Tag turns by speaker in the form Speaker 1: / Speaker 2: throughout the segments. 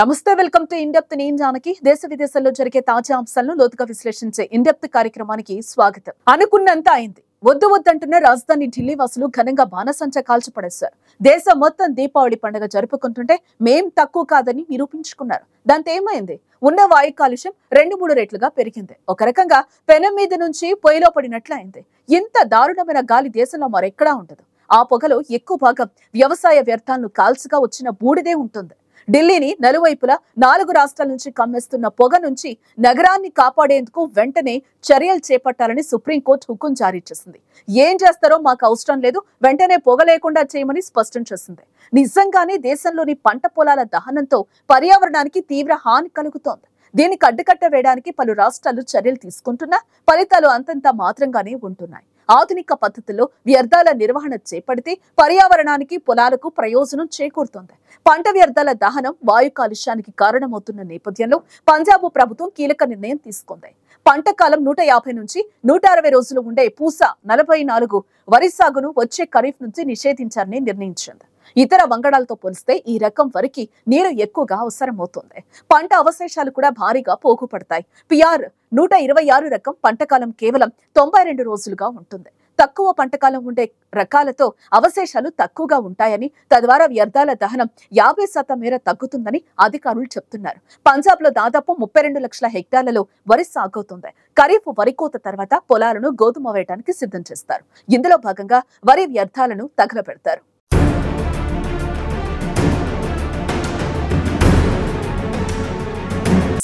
Speaker 1: నమస్తే welcome to in-depth నేను జానకి దేశ విదేశాల్లో జరిగే తాజా అంశాలను లోతుగా విశ్లేషించే ఇండెప్త్ కార్యక్రమానికి స్వాగతం అనుకున్నంత అయింది వద్దు వద్దంటున్న రాజధాని ఢిల్లీ వాసులు ఘనంగా బాణసంచ కాల్చిపడేశారు దేశం మొత్తం దీపావళి పండుగ జరుపుకుంటుంటే మేం తక్కువ కాదని నిరూపించుకున్నారు దాంతో ఏమైంది ఉన్న వాయు కాలుష్యం రెండు మూడు రెట్లుగా పెరిగింది ఒక రకంగా పెనం మీద నుంచి పొయ్యిలో పడినట్లయింది ఇంత దారుణమైన గాలి దేశంలో మరెక్కడా ఉండదు ఆ పొగలో ఎక్కువ భాగం వ్యవసాయ వ్యర్థాలను కాల్చగా వచ్చిన బూడిదే ఉంటుంది ఢిల్లీని నలువైపులా నాలుగు రాష్ట్రాల నుంచి కమ్మేస్తున్న పొగ నుంచి నగరాన్ని కాపాడేందుకు వెంటనే చర్యలు చేపట్టాలని సుప్రీంకోర్టు హుకుం జారీ చేసింది ఏం చేస్తారో మాకు అవసరం లేదు వెంటనే పొగ లేకుండా చేయమని స్పష్టం చేసింది నిజంగానే దేశంలోని పంట పొలాల దహనంతో పర్యావరణానికి తీవ్ర హాని కలుగుతోంది దీనికి అడ్డుకట్ట వేయడానికి పలు రాష్ట్రాలు చర్యలు తీసుకుంటున్నా ఫలితాలు అంతంత మాత్రంగానే ఉంటున్నాయి ఆధునిక పద్ధతుల్లో వ్యర్థాల నిర్వహణ చేపడితే పర్యావరణానికి పొలాలకు ప్రయోజనం చేకూరుతోంది పంట వ్యర్థాల దహనం వాయు కాలుష్యానికి కారణమవుతున్న నేపథ్యంలో పంజాబ్ ప్రభుత్వం కీలక నిర్ణయం తీసుకుంది పంట కాలం నూట యాభై నుంచి నూట అరవై రోజులు ఉండే పూస నలభై నాలుగు వరి సాగును వచ్చే ఖరీఫ్ నుంచి నిషేధించాలని నిర్ణయించింది ఇతర వంగడాలతో పోలిస్తే ఈ రకం వరికి నీరు ఎక్కువగా అవసరమవుతుంది పంట అవశేషాలు కూడా భారీగా పోగుపడతాయి పిఆర్ నూట ఇరవై ఆరు రకం పంటకాలం కేవలం తొంభై రెండు రోజులుగా ఉంటుంది తక్కువ పంటకాలం ఉండే రకాలతో అవశేషాలు తక్కువగా ఉంటాయని తద్వారా వ్యర్థాల దహనం యాభై శాతం మేర తగ్గుతుందని అధికారులు చెప్తున్నారు పంజాబ్ లో దాదాపు ముప్పై రెండు లక్షల హెక్టార్లలో వరి సాగవుతుంది ఖరీఫ్ వరి కోత తర్వాత పొలాలను గోధుమ వేయడానికి సిద్ధం చేస్తారు ఇందులో భాగంగా వరి వ్యర్థాలను తగలబెడతారు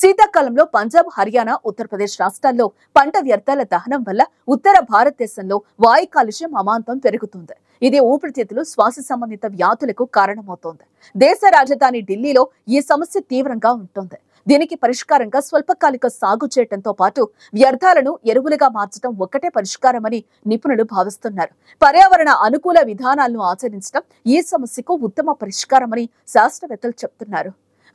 Speaker 1: శీతాకాలంలో పంజాబ్ హర్యానా ఉత్తరప్రదేశ్ రాష్ట్రాల్లో పంట వ్యర్థాల దహనం వల్ల ఉత్తర భారతదేశంలో వాయు కాలుష్యం అమాంతం పెరుగుతుంది ఇది ఊపిరితిత్తులు శ్వాస సంబంధిత వ్యాధులకు కారణమవుతోంది దేశ రాజధాని ఢిల్లీలో ఈ సమస్య తీవ్రంగా ఉంటుంది దీనికి పరిష్కారంగా స్వల్పకాలిక సాగు చేయటంతో పాటు వ్యర్థాలను ఎరువులుగా మార్చడం ఒక్కటే పరిష్కారమని నిపుణులు భావిస్తున్నారు పర్యావరణ అనుకూల విధానాలను ఆచరించడం ఈ సమస్యకు ఉత్తమ పరిష్కారమని శాస్త్రవేత్తలు చెప్తున్నారు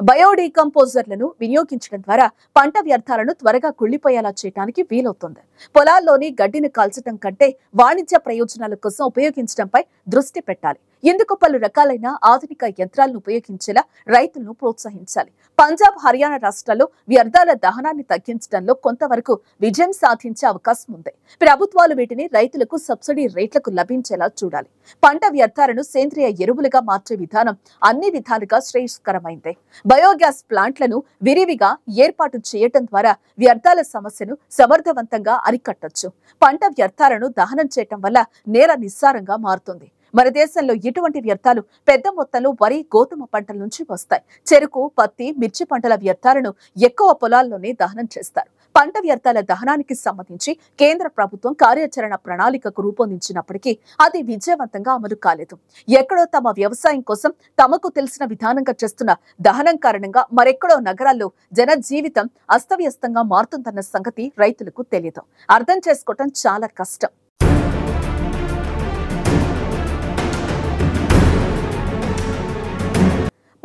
Speaker 1: బయోడీకంపోజర్లను వినియోగించడం ద్వారా పంట వ్యర్థాలను త్వరగా కుళ్లిపోయేలా చేయడానికి వీలవుతుంది పొలాల్లోని గడ్డిని కాల్చడం కంటే వాణిజ్య ప్రయోజనాల కోసం ఉపయోగించడంపై దృష్టి పెట్టాలి ఇందుకు పలు రకాలైన ఆధునిక యంత్రాలను ఉపయోగించేలా రైతులను ప్రోత్సహించాలి పంజాబ్ హర్యానా రాష్ట్రాల్లో వ్యర్థాల దహనాన్ని తగ్గించడంలో కొంతవరకు విజయం సాధించే అవకాశం ఉంది ప్రభుత్వాలు వీటిని రైతులకు సబ్సిడీ రేట్లకు లభించేలా చూడాలి పంట వ్యర్థాలను సేంద్రియ ఎరువులుగా మార్చే విధానం అన్ని విధాలుగా శ్రేయస్కరమైంది బయోగ్యాస్ ప్లాంట్లను విరివిగా ఏర్పాటు చేయటం ద్వారా వ్యర్థాల సమస్యను సమర్థవంతంగా అరికట్టొచ్చు పంట వ్యర్థాలను దహనం చేయటం వల్ల నేర నిస్సారంగా మారుతుంది మన దేశంలో ఇటువంటి వ్యర్థాలు పెద్ద మొత్తంలో వరి గోధుమ పంటల నుంచి వస్తాయి చెరుకు పత్తి మిర్చి పంటల వ్యర్థాలను ఎక్కువ పొలాల్లోనే దహనం చేస్తారు పంట వ్యర్థాల దహనానికి సంబంధించి కేంద్ర ప్రభుత్వం కార్యాచరణ ప్రణాళికకు రూపొందించినప్పటికీ అది విజయవంతంగా అమలు కాలేదు ఎక్కడో తమ వ్యవసాయం కోసం తమకు తెలిసిన విధానంగా చేస్తున్న దహనం కారణంగా మరెక్కడో నగరాల్లో జన జీవితం అస్తవ్యస్తంగా మారుతుందన్న సంగతి రైతులకు తెలియదు అర్థం చేసుకోవటం చాలా కష్టం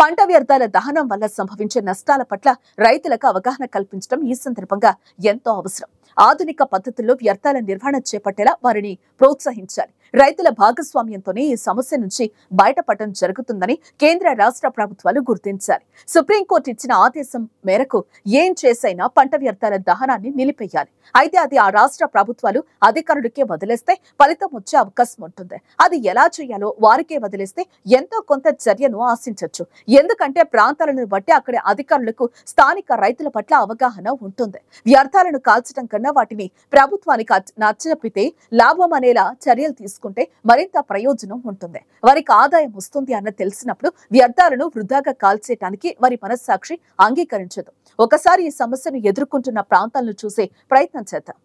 Speaker 1: పంట వ్యర్థాల దహనం వల్ల సంభవించే నష్టాల పట్ల రైతులకు అవగాహన కల్పించడం ఈ సందర్భంగా ఎంతో అవసరం ఆధునిక పద్ధతుల్లో వ్యర్థాల నిర్వహణ చేపట్టేలా వారిని ప్రోత్సహించాలి రైతుల భాగస్వామ్యంతోనే ఈ సమస్య నుంచి బయటపడటం జరుగుతుందని కేంద్ర రాష్ట్ర ప్రభుత్వాలు గుర్తించాలి సుప్రీంకోర్టు ఇచ్చిన ఆదేశం మేరకు ఏం చేసైనా పంట వ్యర్థాల దహనాన్ని నిలిపేయాలి అయితే అది ఆ రాష్ట్ర ప్రభుత్వాలు అధికారులకే వదిలేస్తే ఫలితం వచ్చే అవకాశం ఉంటుంది అది ఎలా చేయాలో వారికే వదిలేస్తే ఎంతో కొంత చర్యను ఆశించవచ్చు ఎందుకంటే ప్రాంతాలను బట్టి అక్కడి అధికారులకు స్థానిక రైతుల పట్ల అవగాహన ఉంటుంది వ్యర్థాలను కాల్చడం కన్నా వాటిని ప్రభుత్వానికి నచ్చజెప్పితే లాభం అనేలా చర్యలు తీసుకు తీసుకుంటే మరింత ప్రయోజనం ఉంటుంది వారికి ఆదాయం వస్తుంది అన్న తెలిసినప్పుడు వ్యర్థాలను వృధాగా కాల్చేయటానికి వారి మనస్సాక్షి అంగీకరించదు ఒకసారి ఈ సమస్యను ఎదుర్కొంటున్న ప్రాంతాలను చూసే ప్రయత్నం చేద్దాం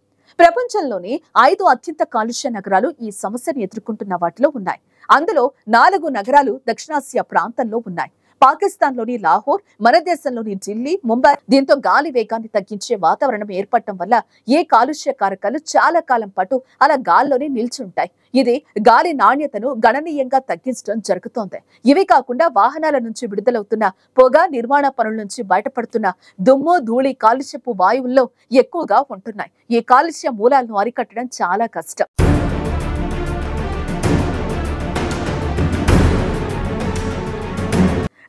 Speaker 1: ప్రపంచంలోని ఐదు అత్యంత కాలుష్య నగరాలు ఈ సమస్యను ఎదుర్కొంటున్న వాటిలో ఉన్నాయి అందులో నాలుగు నగరాలు దక్షిణాసియా ప్రాంతంలో ఉన్నాయి పాకిస్తాన్లోని లాహోర్ మన దేశంలోని ఢిల్లీ ముంబై దీంతో గాలి వేగాన్ని తగ్గించే వాతావరణం ఏర్పడటం వల్ల ఏ కాలుష్య కారకాలు చాలా కాలం పాటు అలా గాల్లోనే నిల్చుంటాయి ఇది గాలి నాణ్యతను గణనీయంగా తగ్గించడం జరుగుతోంది ఇవే కాకుండా వాహనాల నుంచి విడుదలవుతున్న పొగ నిర్మాణ పనుల నుంచి బయటపడుతున్న దుమ్ము ధూళి కాలుష్యపు వాయువుల్లో ఎక్కువగా ఉంటున్నాయి ఈ కాలుష్య మూలాలను అరికట్టడం చాలా కష్టం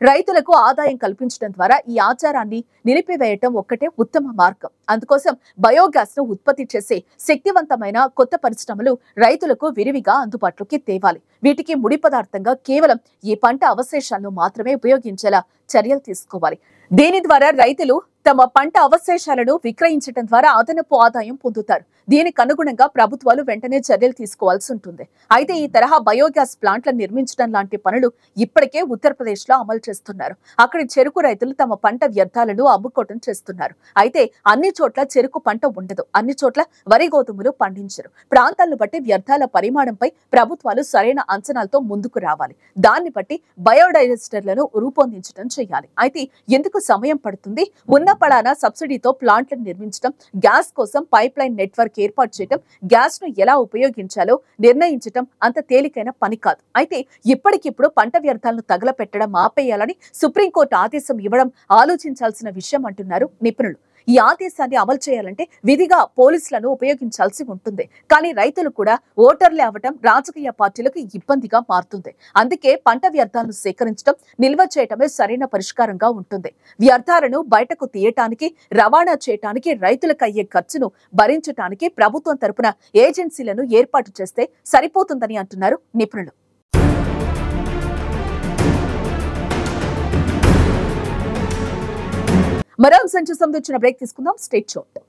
Speaker 1: రైతులకు ఆదాయం కల్పించడం ద్వారా ఈ ఆచారాన్ని నిలిపివేయటం ఒక్కటే ఉత్తమ మార్గం అందుకోసం బయోగ్యాస్ ను ఉత్పత్తి చేసే శక్తివంతమైన కొత్త పరిశ్రమలు రైతులకు విరివిగా అందుబాటులోకి తేవాలి వీటికి ముడి పదార్థంగా కేవలం ఈ పంట అవశేషాలను మాత్రమే ఉపయోగించేలా చర్యలు తీసుకోవాలి దీని ద్వారా రైతులు తమ పంట అవశేషాలను విక్రయించడం ద్వారా అదనపు ఆదాయం పొందుతారు దీనికి అనుగుణంగా ప్రభుత్వాలు వెంటనే చర్యలు తీసుకోవాల్సి ఉంటుంది అయితే ఈ తరహా బయోగ్యాస్ ప్లాంట్లను నిర్మించడం లాంటి పనులు ఇప్పటికే ఉత్తరప్రదేశ్ లో అమలు చేస్తున్నారు అక్కడి చెరుకు రైతులు తమ పంట వ్యర్థాలను అమ్ముకోవడం చేస్తున్నారు అయితే అన్ని చోట్ల చెరుకు పంట ఉండదు అన్ని చోట్ల వరి గోధుమలు పండించరు ప్రాంతాలను బట్టి వ్యర్థాల పరిమాణంపై ప్రభుత్వాలు సరైన అంచనాలతో ముందుకు రావాలి దాన్ని బట్టి బయోడైజెస్టర్లను రూపొందించడం చేయాలి అయితే ఎందుకు సమయం పడుతుంది ఉన్న పడాన సబ్సిడీతో ప్లాంట్లను నిర్మించడం గ్యాస్ కోసం పైప్ లైన్ నెట్వర్క్ ఏర్పాటు చేయడం గ్యాస్ ను ఎలా ఉపయోగించాలో నిర్ణయించడం అంత తేలికైన పని కాదు అయితే ఇప్పటికిప్పుడు పంట వ్యర్థాలను తగలపెట్టడం ఆపేయాలని సుప్రీంకోర్టు ఆదేశం ఇవ్వడం ఆలోచించాల్సిన విషయం అంటున్నారు నిపుణులు ఈ ఆదేశాన్ని అమలు చేయాలంటే విధిగా పోలీసులను ఉపయోగించాల్సి ఉంటుంది కానీ రైతులు కూడా ఓటర్లే అవ్వటం రాజకీయ పార్టీలకు ఇబ్బందిగా మారుతుంది అందుకే పంట వ్యర్థాలను సేకరించడం నిల్వ చేయటమే సరైన పరిష్కారంగా ఉంటుంది వ్యర్థాలను బయటకు తీయటానికి రవాణా చేయటానికి రైతులకు అయ్యే ఖర్చును భరించటానికి ప్రభుత్వం తరపున ఏజెన్సీలను ఏర్పాటు చేస్తే సరిపోతుందని అంటున్నారు నిపుణులు మరో అంశం చూసి సంబంధించిన బ్రేక్ తీసుకుందాం స్టేట్ చోట్